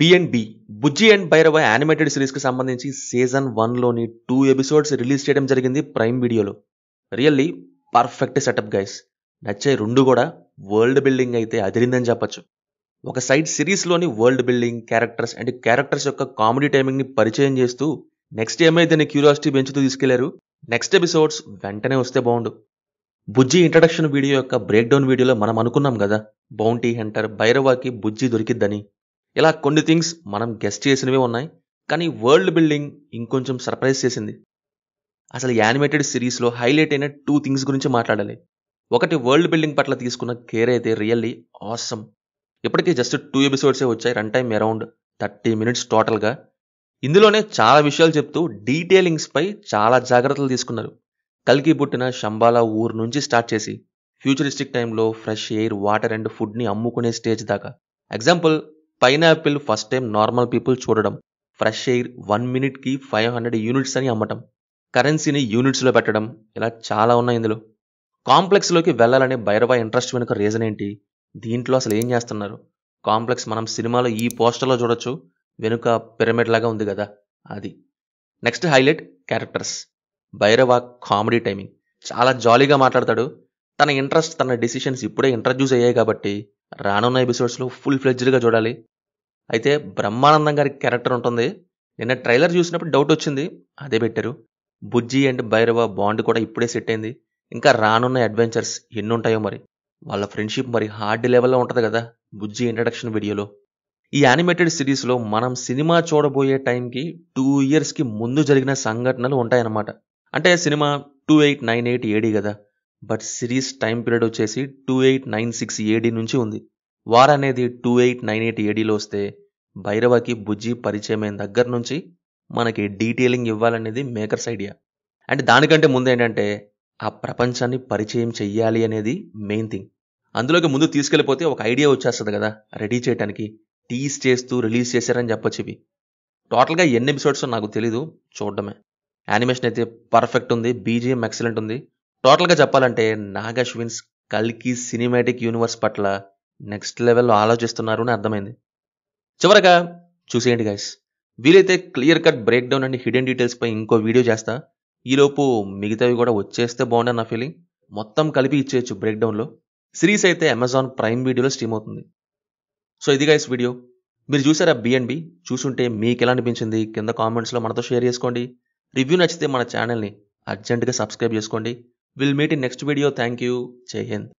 BNB Bujji and Bhairava animated సిరీస్కి సంబంధించి season వన్లోని టూ ఎపిసోడ్స్ రిలీజ్ చేయడం జరిగింది ప్రైమ్ వీడియోలో రియల్లీ పర్ఫెక్ట్ సెటప్ గైస్ నచ్చే రెండు కూడా వరల్డ్ బిల్డింగ్ అయితే అదిరిందని చెప్పొచ్చు ఒక సైడ్ సిరీస్లోని world building characters and characters యొక్క కామెడీ టైమింగ్ని పరిచయం చేస్తూ నెక్స్ట్ ఏమైతే క్యూరియాసిటీ పెంచుతూ తీసుకెళ్లారు నెక్స్ట్ ఎపిసోడ్స్ వెంటనే వస్తే బాగుండు బుజ్జి ఇంట్రడక్షన్ వీడియో యొక్క బ్రేక్డౌన్ వీడియోలో మనం అనుకున్నాం కదా బౌంటీ హంటర్ భైరవాకి బుజ్జి దొరికిద్దని ఇలా కొన్ని థింగ్స్ మనం గెస్ట్ చేసినవి ఉన్నాయి కానీ వరల్డ్ బిల్డింగ్ ఇంకొంచెం సర్ప్రైజ్ చేసింది అసలు యానిమేటెడ్ సిరీస్లో హైలైట్ అయిన టూ థింగ్స్ గురించి మాట్లాడాలి ఒకటి వరల్డ్ బిల్డింగ్ పట్ల తీసుకున్న కేర్ అయితే రియల్లీ ఆసమ్ ఇప్పటికీ జస్ట్ టూ ఎపిసోడ్సే వచ్చాయి run time around thirty minutes టోటల్గా ఇందులోనే చాలా విషయాలు చెప్తూ డీటెయిలింగ్స్పై చాలా జాగ్రత్తలు తీసుకున్నారు కల్కి పుట్టిన షంబాలా ఊరు నుంచి స్టార్ట్ చేసి ఫ్యూచరిస్టిక్ టైంలో ఫ్రెష్ ఎయిర్ వాటర్ అండ్ ఫుడ్ని అమ్ముకునే స్టేజ్ దాకా example pineapple first time normal people చూడడం ఫ్రెష్ ఎయిర్ వన్ మినిట్కి ఫైవ్ హండ్రెడ్ యూనిట్స్ అని అమ్మటం కరెన్సీని యూనిట్స్లో పెట్టడం ఇలా చాలా ఉన్నాయి ఇందులో కాంప్లెక్స్లోకి వెళ్ళాలనే భైరవ ఇంట్రెస్ట్ వెనుక రీజన్ ఏంటి దీంట్లో అసలు ఏం చేస్తున్నారు కాంప్లెక్స్ మనం సినిమాలో ఈ పోస్టర్లో చూడొచ్చు వెనుక పిరమిడ్ లాగా ఉంది కదా అది next highlight characters Bhairava comedy timing చాలా జాలీగా మాట్లాడతాడు తన ఇంట్రెస్ట్ తన డిసిషన్స్ ఇప్పుడే ఇంట్రడ్యూస్ అయ్యాయి కాబట్టి రానున్న ఎపిసోడ్స్లో ఫుల్ ఫ్లెడ్జ్డ్గా చూడాలి అయితే బ్రహ్మానందం గారి క్యారెక్టర్ ఉంటుంది నిన్న ట్రైలర్ చూసినప్పుడు డౌట్ వచ్చింది అదే పెట్టారు బుజ్జి అండ్ భైరవ బాండ్ కూడా ఇప్పుడే సెట్ అయింది ఇంకా రానున్న అడ్వెంచర్స్ ఎన్ని ఉంటాయో మరి వాళ్ళ ఫ్రెండ్షిప్ మరి హార్డ్ లెవెల్లో ఉంటుంది కదా బుజ్జి ఇంట్రడక్షన్ వీడియోలో ఈ యానిమేటెడ్ సిరీస్లో మనం సినిమా చూడబోయే టైంకి టూ ఇయర్స్కి ముందు జరిగిన సంఘటనలు ఉంటాయన్నమాట అంటే cinema two eight nine eight AD కదా బట్ సిరీస్ టైం పీరియడ్ వచ్చేసి two eight nine six AD నుంచి ఉంది వార్ అనేది టూ ఎయిట్ నైన్ ఎయిట్ ఏడీలో వస్తే భైరవకి బుజ్జి పరిచయమైన దగ్గర నుంచి మనకి డీటెయిలింగ్ ఇవ్వాలనేది మేకర్స్ ఐడియా అండ్ దానికంటే ముందు ఏంటంటే ఆ ప్రపంచాన్ని పరిచయం చెయ్యాలి అనేది మెయిన్ థింగ్ అందులోకి ముందు తీసుకెళ్ళిపోతే ఒక ఐడియా వచ్చేస్తుంది కదా రెడీ చేయడానికి టీస్ చేస్తూ రిలీజ్ చేశారని చెప్పొచ్చు ఇవి టోటల్గా ఎన్ని ఎపిసోడ్స్ నాకు తెలీదు చూడడమే యానిమేషన్ అయితే పర్ఫెక్ట్ ఉంది బీజిఎం ఎక్సలెంట్ ఉంది టోటల్గా చెప్పాలంటే నాగ్ అశ్విన్స్ కల్కి సినిమాటిక్ యూనివర్స్ పట్ల నెక్స్ట్ లెవెల్లో ఆలోచిస్తున్నారు అని అర్థమైంది చివరగా చూసేయండి గాయస్ వీలైతే clear cut breakdown and hidden details పై ఇంకో వీడియో చేస్తా ఈలోపు మిగతావి కూడా వచ్చేస్తే బాగుండే నా ఫీలింగ్ మొత్తం కలిపి ఇచ్చేయచ్చు బ్రేక్ డౌన్లో సిరీస్ అయితే అమెజాన్ ప్రైమ్ వీడియోలో స్ట్రీమ్ అవుతుంది సో ఇది గాయస్ వీడియో మీరు చూసారా బిఎన్బి చూసుంటే మీకు ఎలా అనిపించింది కింద కామెంట్స్లో మనతో షేర్ చేసుకోండి రివ్యూ నచ్చితే మన ఛానల్ని అర్జెంటుగా సబ్స్క్రైబ్ చేసుకోండి We'll meet in next video. Thank you. Jai Hind.